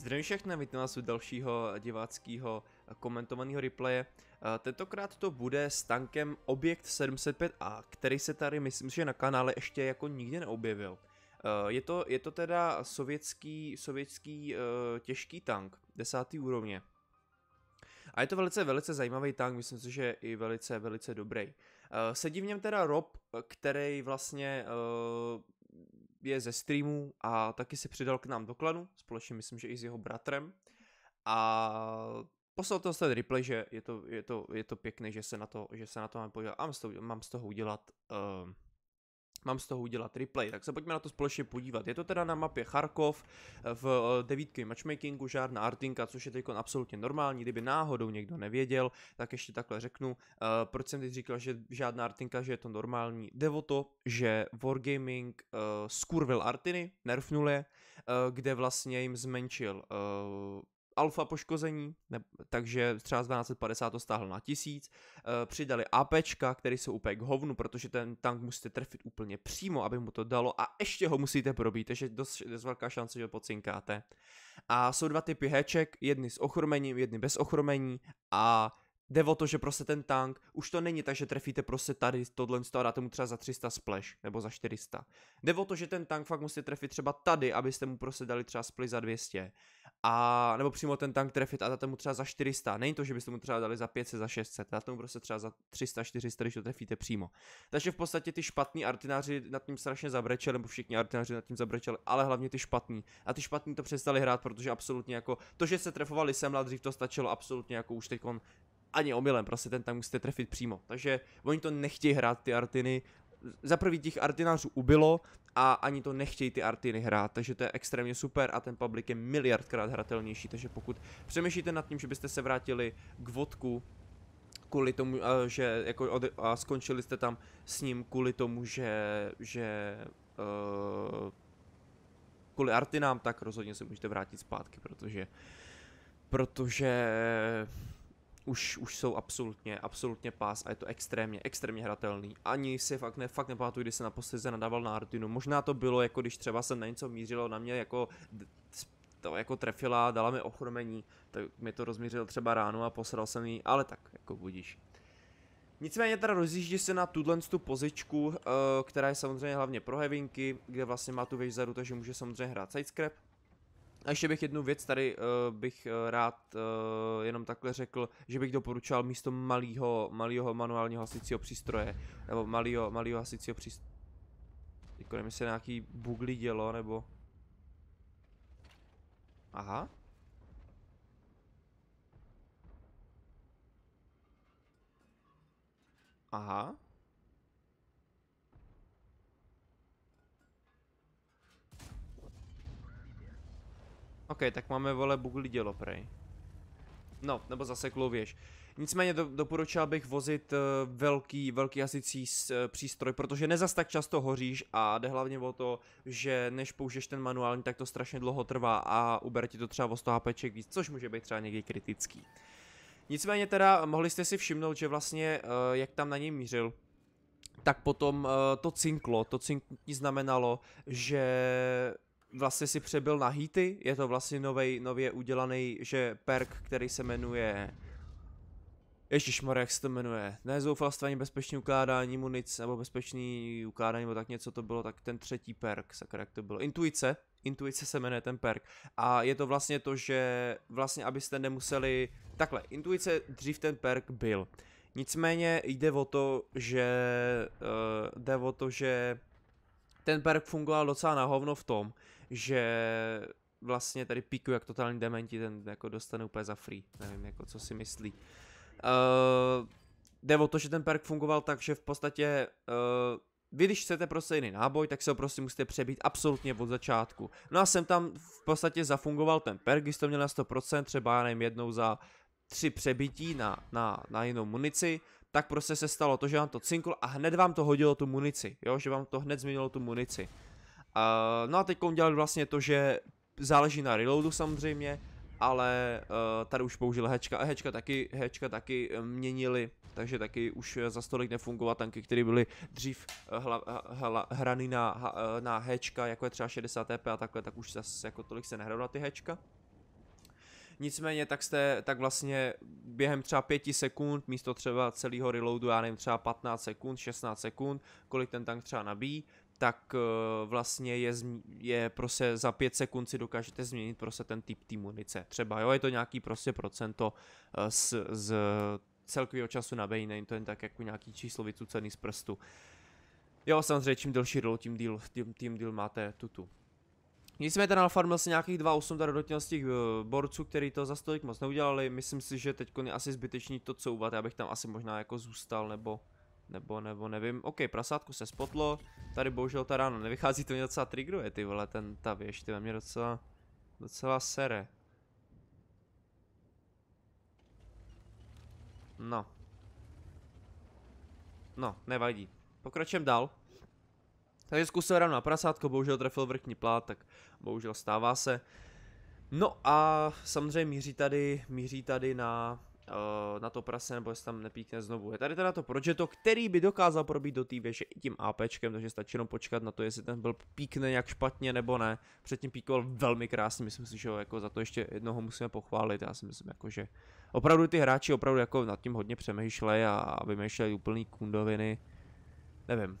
Zdravím všechny, vítám vás u dalšího diváckého komentovaného replaye. Tentokrát to bude s tankem Objekt 705A, který se tady myslím, že na kanále ještě jako nikdy neobjevil. E, je to, je to teda sovětský, sovětský e, těžký tank, desátý úrovně. A je to velice, velice zajímavý tank, myslím si, že i velice, velice dobrý. E, sedí v něm teda Rob, který vlastně je ze streamů a taky se přidal k nám do klanu, společně myslím, že i s jeho bratrem. A poslal to ten replay, že je to, je to, je to pěkné, že se na to, že se na to mám podívat a mám z toho, mám z toho udělat uh, mám z toho udělat replay, tak se pojďme na to společně podívat. Je to teda na mapě Charkov, eh, v eh, devítky matchmakingu žádná artinka, což je teď absolutně normální, kdyby náhodou někdo nevěděl, tak ještě takhle řeknu, eh, proč jsem teď říkal, že žádná artinka, že je to normální. Jde o to, že Wargaming uh, skurvil artiny, nerfnul je, uh, kde vlastně jim zmenšil uh, alfa poškození, ne, takže třeba z 1250 to stáhl na 1000, e, eh, přidali APčka, které jsou úplně k hovnu, protože ten tank musíte trefit úplně přímo, aby mu to dalo a ještě ho musíte probít, takže dost, dost velká šance, že ho pocinkáte. A jsou dva typy heček, jedny s ochromením, jedny bez ochromení a jde o to, že prostě ten tank, už to není tak, že trefíte prostě tady tohle a dáte mu třeba za 300 splash, nebo za 400. Jde o to, že ten tank fakt musíte trefit třeba tady, abyste mu prostě dali třeba splash za 200 a nebo přímo ten tank trefit a dát mu třeba za 400. Není to, že byste mu třeba dali za 500, za 600, dát mu prostě třeba za 300, 400, když to trefíte přímo. Takže v podstatě ty špatní artináři nad tím strašně zabrečeli, nebo všichni artináři nad tím zabrečeli, ale hlavně ty špatní. A ty špatní to přestali hrát, protože absolutně jako to, že se trefovali a dřív, to stačilo absolutně jako už teď ani omylem, prostě ten tam musíte trefit přímo. Takže oni to nechtějí hrát ty artiny, za prvý těch artinářů ubilo a ani to nechtějí ty artiny hrát, takže to je extrémně super a ten public je miliardkrát hratelnější, takže pokud přemýšlíte nad tím, že byste se vrátili k vodku, kvůli tomu, eh, že jako od, a skončili jste tam s ním kvůli tomu, že, že uh, kvůli Artinám, tak rozhodně se můžete vrátit zpátky, protože protože už, už jsou absolutně, absolutně pás a je to extrémně, extrémně hratelný. Ani si fakt, ne, fakt nepamatuju, kdy se posledce nadával na Artinu. Možná to bylo, jako když třeba jsem na něco mířilo, na mě jako to jako trefila, dala mi ochromení, tak mi to rozmířil třeba ráno a posral jsem ji, ale tak, jako budíš. Nicméně teda rozjíždí se na tuhle tu pozičku, eh, která je samozřejmě hlavně pro hevinky, kde vlastně má tu věž takže může samozřejmě hrát sidescrap, a ještě bych jednu věc tady uh, bych uh, rád uh, jenom takhle řekl, že bych doporučoval místo malého malýho manuálního hasicího přístroje, nebo malého malýho hasicího přístroje. Jako nevím, se nějaký bugly dělo, nebo... Aha. Aha. OK, tak máme vole bugli dělo prej. No, nebo zase klověž. Nicméně do, doporučil bych vozit uh, velký, velký hasicí uh, přístroj, protože nezas tak často hoříš a jde hlavně o to, že než použiješ ten manuální, tak to strašně dlouho trvá a uber ti to třeba o 100 HPček víc, což může být třeba někdy kritický. Nicméně teda mohli jste si všimnout, že vlastně uh, jak tam na něj mířil, tak potom uh, to cinklo, to cinknutí znamenalo, že vlastně si přebyl na Heaty, je to vlastně novej, nově udělaný, že perk, který se jmenuje... Ježišmarja, jak se to jmenuje? Ne zoufalství ani bezpečný ukládání munic, nebo bezpečný ukládání, nebo tak něco to bylo, tak ten třetí perk, sakra, jak to bylo. Intuice, Intuice se jmenuje ten perk. A je to vlastně to, že vlastně abyste nemuseli... Takhle, intuice dřív ten perk byl. Nicméně jde o to, že... Uh, jde o to, že ten perk fungoval docela na hovno v tom, že vlastně tady píku jak totální dementi, ten jako dostane úplně za free, nevím jako co si myslí. Uh, jde o to, že ten perk fungoval tak, že v podstatě uh, vy když chcete prostě jiný náboj, tak se ho prostě musíte přebít absolutně od začátku. No a jsem tam v podstatě zafungoval ten perk, když to měl na 100%, třeba já nevím, jednou za tři přebití na, na, na jinou munici, tak prostě se stalo to, že vám to cinklo a hned vám to hodilo tu munici, jo, že vám to hned změnilo tu munici no a teď udělali vlastně to, že záleží na reloadu samozřejmě, ale uh, tady už použili hečka a hečka taky, hečka taky e, měnili, takže taky už za stolik nefungovat tanky, které byly dřív e, hla, hla, hrany na, na hečka, jako je třeba 60 TP a takhle, tak už zase jako tolik se nehralo na ty hečka. Nicméně tak jste, tak vlastně během třeba 5 sekund, místo třeba celého reloadu, já nevím, třeba 15 sekund, 16 sekund, kolik ten tank třeba nabíjí, tak eh, vlastně je, je prostě za pět sekund si dokážete změnit prostě ten typ té munice. Třeba jo, je to nějaký prostě procento eh, z, z celkového času na bejne, to jen tak jako nějaký číslo vycucený z prstu. Jo, samozřejmě čím delší roll, tím díl, tím, tím díl máte tutu. Nicméně ten nafarmil si nějakých 2-8 tady z těch eh, borců, který to za stolik moc neudělali. Myslím si, že teď je asi zbytečný to couvat, já bych tam asi možná jako zůstal, nebo nebo, nebo nevím. OK, prasátku se spotlo. Tady bohužel ta rána nevychází, to mě docela triggeruje, ty vole, ten, ta věž, ty mě docela, docela sere. No. No, nevadí. Pokračujem dál. Takže zkusil ráno na prasátko, bohužel trefil vrchní plát, tak bohužel stává se. No a samozřejmě míří tady, míří tady na na to prase, nebo jestli tam nepíkne znovu. Je tady teda to Projeto, který by dokázal probít do té věže i tím APčkem, takže stačí jenom počkat na to, jestli ten byl píkne nějak špatně nebo ne. Předtím píkoval velmi krásně, myslím si, že ho jako za to ještě jednoho musíme pochválit. Já si myslím, jako, že opravdu ty hráči opravdu jako nad tím hodně přemýšlejí a vymýšlejí úplný kundoviny. Nevím,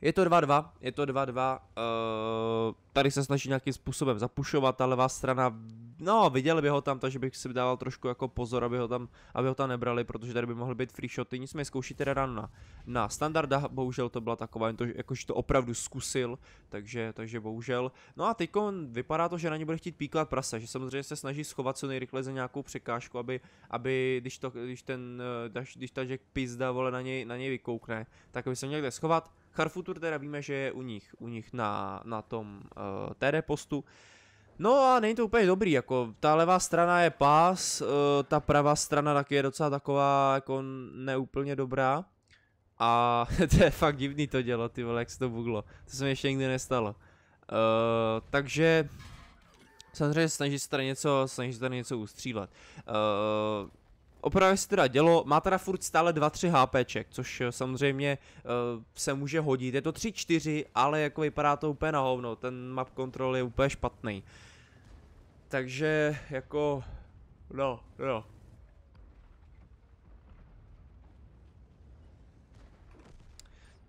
je to 2-2, je to 2-2, uh, eh, tady se snaží nějakým způsobem zapušovat, ta levá strana no, viděli by ho tam, takže bych si dával trošku jako pozor, aby ho tam, aby ho tam nebrali, protože tady by mohly být free shoty. Nicméně zkouší teda run na, na standarda, bohužel to byla taková, to, jakože to opravdu zkusil, takže, takže bohužel. No a teď vypadá to, že na ně bude chtít píklat prase, že samozřejmě se snaží schovat co nejrychleji za nějakou překážku, aby, aby když, to, když ten, eh, když ta Jack pizda vole na něj, na něj vykoukne, tak aby se měl kde schovat. Carfutur teda víme, že je u nich, u nich na, na tom uh, eh, TD postu. Uh, No a není to úplně dobrý, jako ta levá strana je pás, eh, ta pravá strana taky je docela taková jako neúplně dobrá. A to je fakt divný to dělo, ty vole, jak se to buglo. To se mi ještě nikdy nestalo. Uh, takže samozřejmě snaží se tady něco, snaží se tady něco ustřílet. Uh, Opravdu se teda dělo, má teda furt stále 2-3 HPček, což samozřejmě uh, se může hodit, je to 3-4, ale jako vypadá to úplně na hovno, ten map control je úplně špatný. Uh, takže jako, no, no.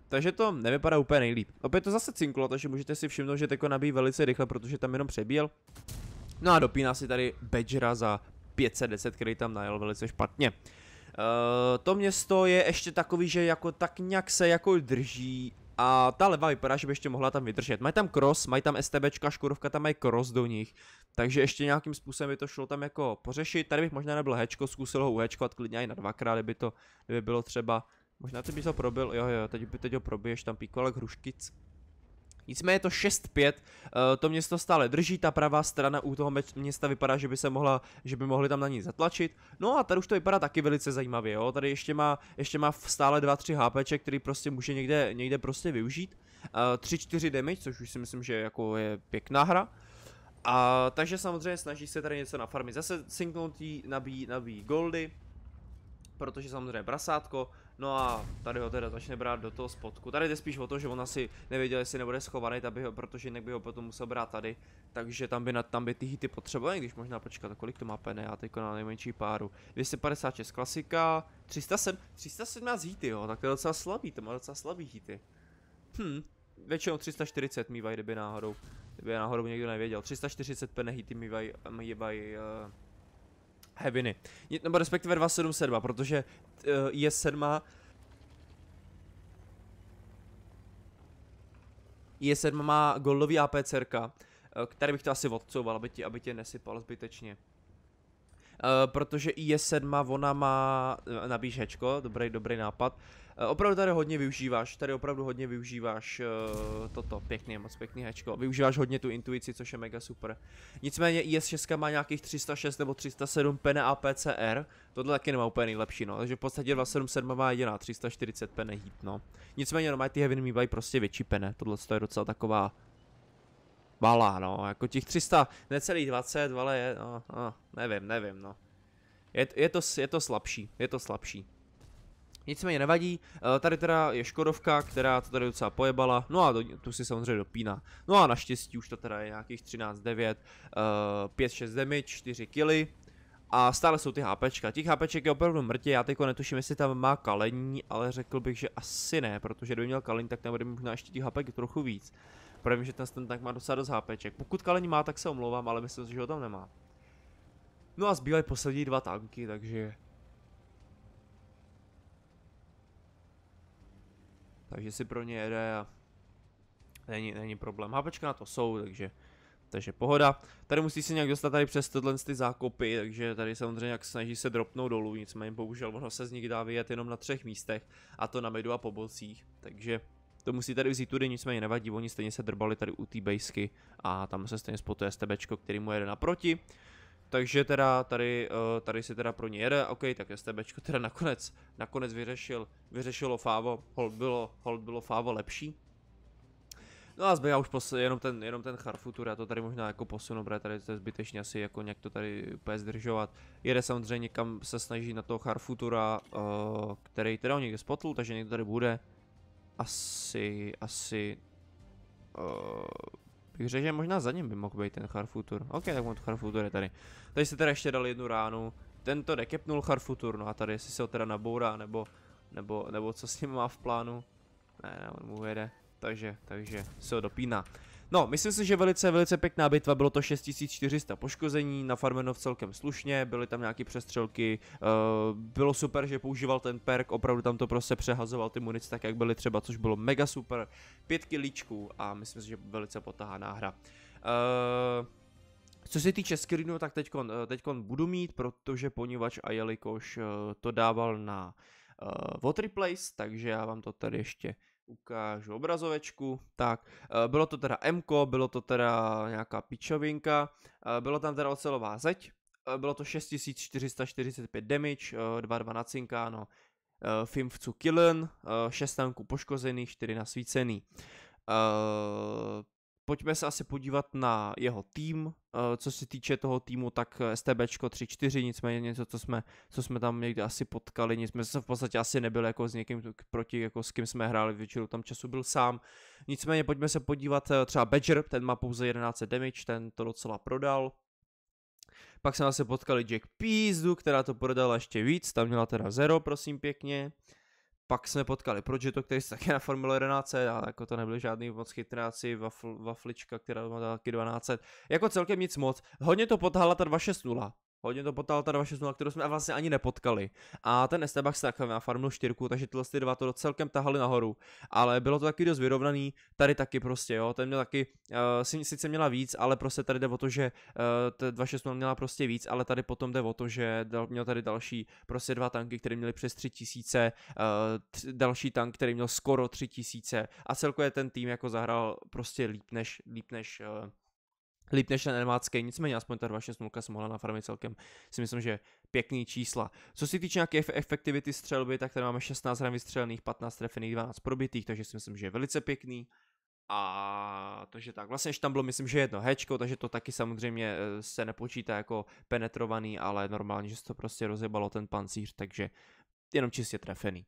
Takže to nevypadá úplně nejlíp. Opět to zase cinklo, takže můžete si všimnout, že Teko nabíjí velice rychle, protože tam jenom přebíjel. No a dopíná si tady Badgera za 510, který tam najel velice špatně. Uh, to město je ještě takový, že jako tak nějak se jako drží a ta leva vypadá, že by ještě mohla tam vydržet. Mají tam cross, mají tam STBčka, Škodovka tam mají cross do nich. Takže ještě nějakým způsobem by to šlo tam jako pořešit. Tady bych možná nebyl hečko, zkusil ho uhečkovat klidně i na dvakrát, kdyby to kdyby bylo třeba. Možná ty bys ho probil, jo jo, teď, teď ho probiješ, tam píkolek hruškic. Nicméně je to 6-5, eh, to město stále drží, ta pravá strana u toho města vypadá, že by se mohla, že by mohli tam na ní zatlačit. No a tady už to vypadá taky velice zajímavě, jo. Tady ještě má, ještě má stále 2-3 HP, který prostě může někde, někde prostě využít. 3-4 eh, damage, což už si myslím, že jako je pěkná hra. A takže samozřejmě snaží se tady něco na farmy. Zase sinknutí nabíjí, nabíjí goldy, protože samozřejmě prasátko, No a tady ho teda začne brát do toho spodku. Tady jde spíš o to, že on asi nevěděl, jestli nebude schovaný, aby ho, protože jinak by ho potom musel brát tady. Takže tam by, na, tam by ty hity potřeboval, když možná počkat, kolik to má pene, já teďko na nejmenší páru. 256 klasika, 307, 317 hity, jo, tak to je docela slabý, to má docela slabý hity. Hm, většinou 340 mývají, kdyby náhodou, kdyby náhodou někdo nevěděl. 340 pene hity mývají, mývají uh, Hebiny. Nebo respektive 277, protože uh, je 7 je 7 má goldový APCRka, eh, který bych to asi odcouval, aby tě, aby tě nesypal zbytečně. Eh, protože i je 7 ona má eh, nabíječko, dobrý, dobrý nápad. Eh, opravdu tady hodně využíváš, tady opravdu hodně využíváš uh, toto, pěkný, moc pěkný hečko. Využíváš hodně tu intuici, což je mega super. Nicméně IS6 má nějakých 306 nebo 307 pene a PCR, tohle taky nemá úplně nejlepší, no. Takže v podstatě 277 má jediná, 340 pene hit, no. Nicméně no, ty heavy mývají prostě větší pene, tohle je docela taková bala, no, jako těch 300, necelých 20, ale je, no, no, nevím, nevím, no. Je, je, to, je to slabší, je to slabší. Nicméně nevadí, eh, tady teda je Škodovka, která to tady docela pojebala, no a do, tu si samozřejmě dopíná. No a naštěstí už to teda je nějakých 13-9, 5-6 eh, damage, 4 killy, a stále jsou ty HPčka. Těch HPček je opravdu mrtě, já teďko netuším, jestli tam má kalení, ale řekl bych, že asi ne, protože kdyby měl kalení, tak tam bude možná ještě těch HPček trochu víc. Protože že ten, ten tank má docela dost HPček. Pokud kalení má, tak se omlouvám, ale myslím si, že ho tam nemá. No a zbývají poslední dva tanky, takže... Takže si pro ně jede a... Není, není problém. HPčka na to jsou, takže... Takže pohoda. Tady musí se nějak dostat tady přes tohle ty zákopy, takže tady samozřejmě jak snaží se dropnout dolů, nicméně bohužel ono se z nich dá vyjet jenom na třech místech, a to na medu a po bocích, takže to musí tady vzít tudy, nicméně nevadí, oni stejně se drbali tady u té baseky a tam se stejně spotuje STB, který mu jede naproti. Takže teda tady, eh, tady si teda pro ně jede, ok, tak STB teda nakonec, nakonec vyřešil, vyřešilo Fávo, hold bylo, hold bylo Fávo lepší. No a zbývá už jenom ten, jenom ten Charfutur, já to tady možná jako posunu, protože tady to je zbytečně asi jako nějak to tady úplně zdržovat. Jede samozřejmě kam se snaží na toho Charfutura, eh, který teda někde spotl, takže někdo tady bude, asi, asi, uh, bych řekl, že možná za ním by mohl být ten Harfutur. Ok, tak on Harfutur je tady. Tady jste teda ještě dal jednu ránu, tento dekepnul Harfutur, no a tady jestli se ho teda nabourá, nebo, nebo, nebo co s ním má v plánu. Ne, ne, on mu jede, takže, takže se ho dopíná. No, myslím si, že velice, velice pěkná bitva, bylo to 6400 poškození, na Farmenov celkem slušně, byly tam nějaké přestřelky, uh, bylo super, že používal ten perk, opravdu tam to prostě přehazoval ty munice tak, jak byly třeba, což bylo mega super, pětky líčků a myslím si, že velice potahaná hra. Uh, co se týče screenu, tak teďkon, eh, teďkon budu mít, protože poněvadž a jelikož to dával na uh, place, takže já vám to tady ještě ukážu obrazovečku, tak eh, bylo to teda M, bylo to teda nějaká pičovinka, eh, bylo tam teda ocelová zeď, eh, bylo to 6445 damage, 2-2 na cinkáno, Fimvcu killen, 6 tanků poškozených, 4 nasvícený pojďme se asi podívat na jeho tým. Eh, co se týče toho týmu, tak eh, STBčko 3-4, nicméně něco, co jsme, co jsme tam někdy asi potkali, nicméně jsme se v podstatě asi nebyli jako s někým proti, jako s kým jsme hráli, většinou tam času byl sám. Nicméně pojďme se podívat eh, třeba Badger, ten má pouze 11 damage, ten to docela prodal. Pak jsme se potkali Jack Pízdu, která to prodala ještě víc, tam měla teda zero, prosím pěkně pak jsme potkali Progetto, který se také na Formule 11 a jako to nebyly žádný moc chytráci, vafl, vaflička, která má taky 12. Jako celkem nic moc. Hodně to potáhla ta 260. Hodně to potal ta 2.6.0, kterou jsme vlastně ani nepotkali. A ten Estebach se takhle farmu 4, takže tyhle ty dva to celkem tahali nahoru. Ale bylo to taky dost vyrovnaný, tady taky prostě, jo. Ten měl taky, uh, sice měla víc, ale prostě tady jde o to, že uh, eh, 2.6.0 měla prostě víc, ale tady potom jde o to, že dal, měl tady další prostě dva tanky, které měly přes 3000, uh, eh, další tank, který měl skoro 3000 a celkově ten tým jako zahrál prostě líp než, líp než uh, líp než ten animácký, nicméně aspoň ta 2.6.0 s mohla na farmě celkem si myslím, že pěkný čísla. Co se týče nějaké efektivity střelby, tak tady máme 16 hran vystřelených, 15 trefených, 12 probitých, takže si myslím, že je velice pěkný. A takže tak, vlastně ještě tam bylo, myslím, že jedno hečko, takže to taky samozřejmě eh, se nepočítá jako penetrovaný, ale normálně, že se to prostě rozjebalo ten pancíř, takže jenom čistě trefený.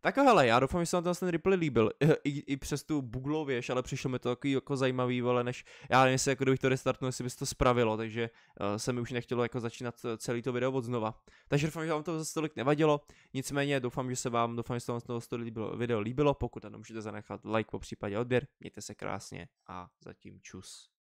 Tak hele, já doufám, že se vám ten replay líbil. I, i přes tu buglou věž, ale přišlo mi to takový jako zajímavý, vole, než já nevím, jestli jako kdybych to restartnul, jestli by se to spravilo, takže uh, se mi už nechtělo jako začínat eh, celý to video od znova. Takže doufám, že vám to zase tolik nevadilo. Nicméně doufám, že se vám, doufám, že se vám to líbilo, video líbilo. Pokud ano, můžete zanechat like, po případě odběr. Mějte se krásně a zatím čus.